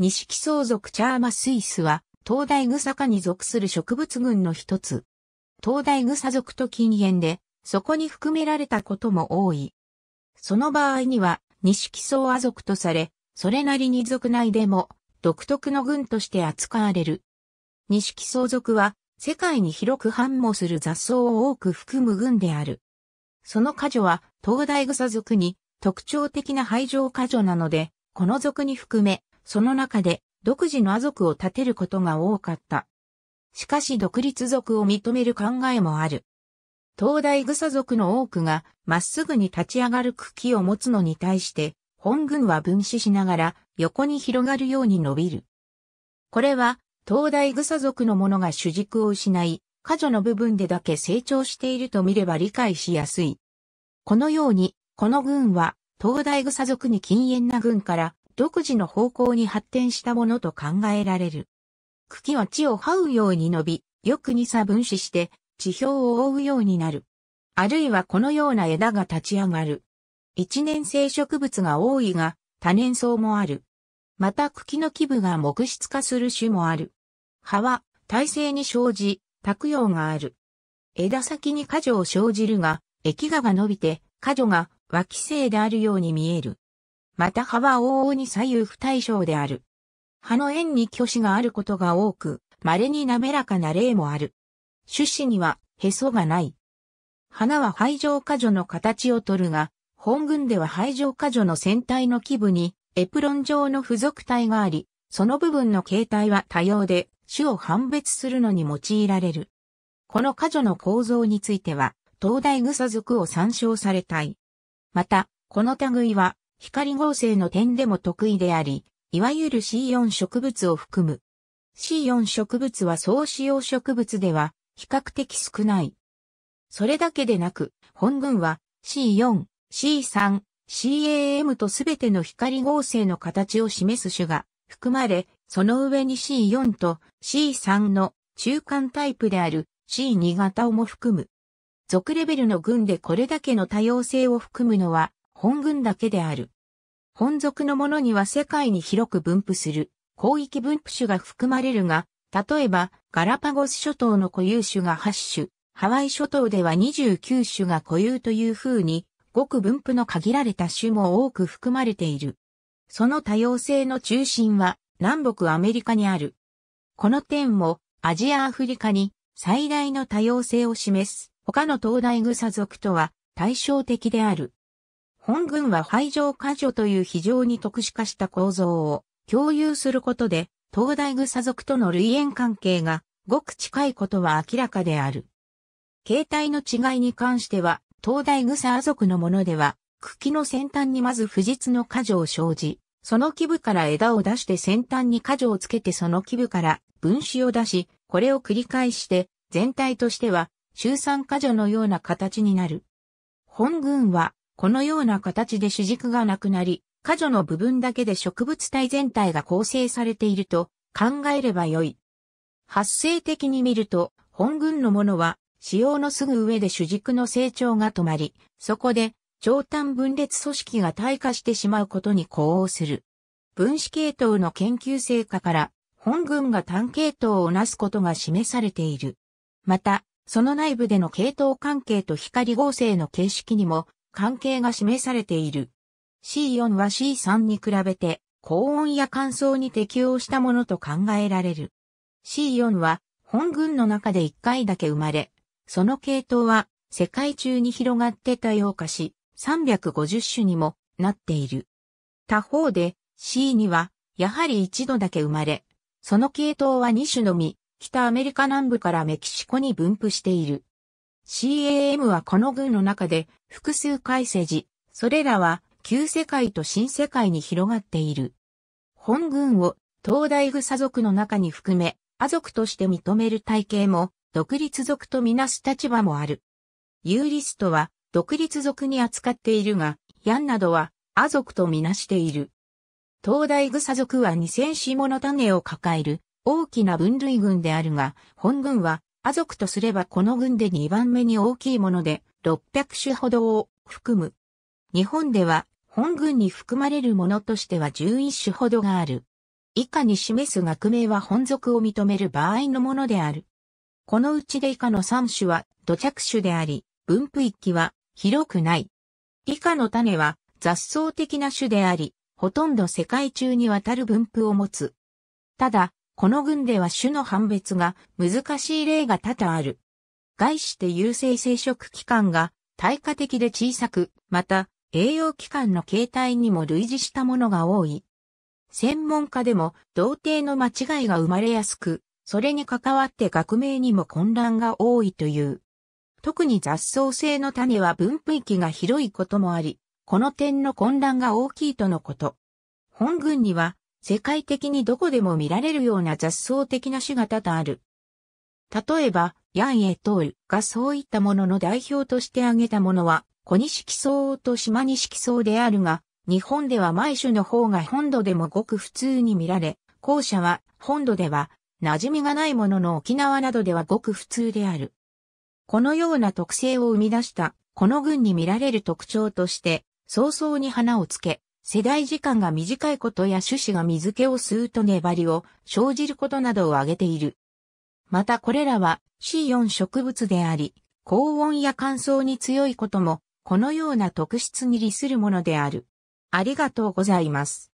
西木相属チャーマスイスは、東大草科に属する植物群の一つ。東大草属と禁煙で、そこに含められたことも多い。その場合には、西木草亜属とされ、それなりに属内でも、独特の群として扱われる。西木草属は、世界に広く繁茂する雑草を多く含む群である。その果樹は、東大草属に特徴的な排除果樹なので、この属に含め、その中で独自のア族を立てることが多かった。しかし独立族を認める考えもある。東大草族の多くがまっすぐに立ち上がる茎を持つのに対して、本軍は分子しながら横に広がるように伸びる。これは東大草族のものが主軸を失い、過剰の部分でだけ成長していると見れば理解しやすい。このように、この軍は東大草族に禁煙な軍から独自の方向に発展したものと考えられる。茎は地を這うように伸び、よくに差分子して、地表を覆うようになる。あるいはこのような枝が立ち上がる。一年生植物が多いが、多年草もある。また茎の基部が木質化する種もある。葉は、耐性に生じ、託用がある。枝先に果樹を生じるが、液芽が伸びて、果樹が脇性であるように見える。また葉は往々に左右不対称である。葉の円に虚子があることが多く、稀に滑らかな例もある。種子には、へそがない。花は排状果樹の形をとるが、本群では排状果樹の先体の基部に、エプロン状の付属体があり、その部分の形態は多様で、種を判別するのに用いられる。この果樹の構造については、東大草属を参照されたい。また、この類は、光合成の点でも得意であり、いわゆる C4 植物を含む。C4 植物は総使用植物では比較的少ない。それだけでなく、本群は C4、C3、CAM とすべての光合成の形を示す種が含まれ、その上に C4 と C3 の中間タイプである C2 型をも含む。属レベルの群でこれだけの多様性を含むのは本群だけである。本属のものには世界に広く分布する広域分布種が含まれるが、例えばガラパゴス諸島の固有種が8種、ハワイ諸島では29種が固有という風に、ごく分布の限られた種も多く含まれている。その多様性の中心は南北アメリカにある。この点もアジアアフリカに最大の多様性を示す他の東大草属とは対照的である。本軍は排除過除という非常に特殊化した構造を共有することで、東大草族との類縁関係がごく近いことは明らかである。形態の違いに関しては、東大草族のものでは、茎の先端にまず不実の過剰を生じ、その基部から枝を出して先端に過剰をつけてその基部から分子を出し、これを繰り返して全体としては周産過剰のような形になる。本群はこのような形で主軸がなくなり、過剰の部分だけで植物体全体が構成されていると考えればよい。発生的に見ると、本群のものは、使用のすぐ上で主軸の成長が止まり、そこで、長短分裂組織が退化してしまうことに呼応する。分子系統の研究成果から、本群が単系統をなすことが示されている。また、その内部での系統関係と光合成の形式にも関係が示されている。C4 は C3 に比べて高温や乾燥に適応したものと考えられる。C4 は本群の中で1回だけ生まれ、その系統は世界中に広がって多様化し、350種にもなっている。他方で C2 はやはり一度だけ生まれ、その系統は2種のみ、北アメリカ南部からメキシコに分布している。CAM はこの群の中で複数回世時、それらは旧世界と新世界に広がっている。本群を東大具佐族の中に含め、ア族として認める体系も、独立族とみなす立場もある。ユーリストは独立族に扱っているが、ヤンなどはア族とみなしている。東大具佐族は2000種もの種を抱える大きな分類群であるが、本群はア族とすればこの群で2番目に大きいもので、600種ほどを含む。日本では、本群に含まれるものとしては11種ほどがある。以下に示す学名は本族を認める場合のものである。このうちで以下の3種は土着種であり、分布域は広くない。以下の種は雑草的な種であり、ほとんど世界中にわたる分布を持つ。ただ、この群では種の判別が難しい例が多々ある。概して有性生殖器官が対価的で小さく、また栄養器官の形態にも類似したものが多い。専門家でも同定の間違いが生まれやすく、それに関わって学名にも混乱が多いという。特に雑草性の種は分布域が広いこともあり、この点の混乱が大きいとのこと。本群には世界的にどこでも見られるような雑草的な種が多々ある。例えば、ヤンエトールがそういったものの代表として挙げたものは、小木草と島木草であるが、日本では毎種の方が本土でもごく普通に見られ、後者は本土では馴染みがないものの沖縄などではごく普通である。このような特性を生み出した、この群に見られる特徴として、早々に花をつけ、世代時間が短いことや種子が水気を吸うと粘りを生じることなどを挙げている。またこれらは C4 植物であり、高温や乾燥に強いことも、このような特質に利するものである。ありがとうございます。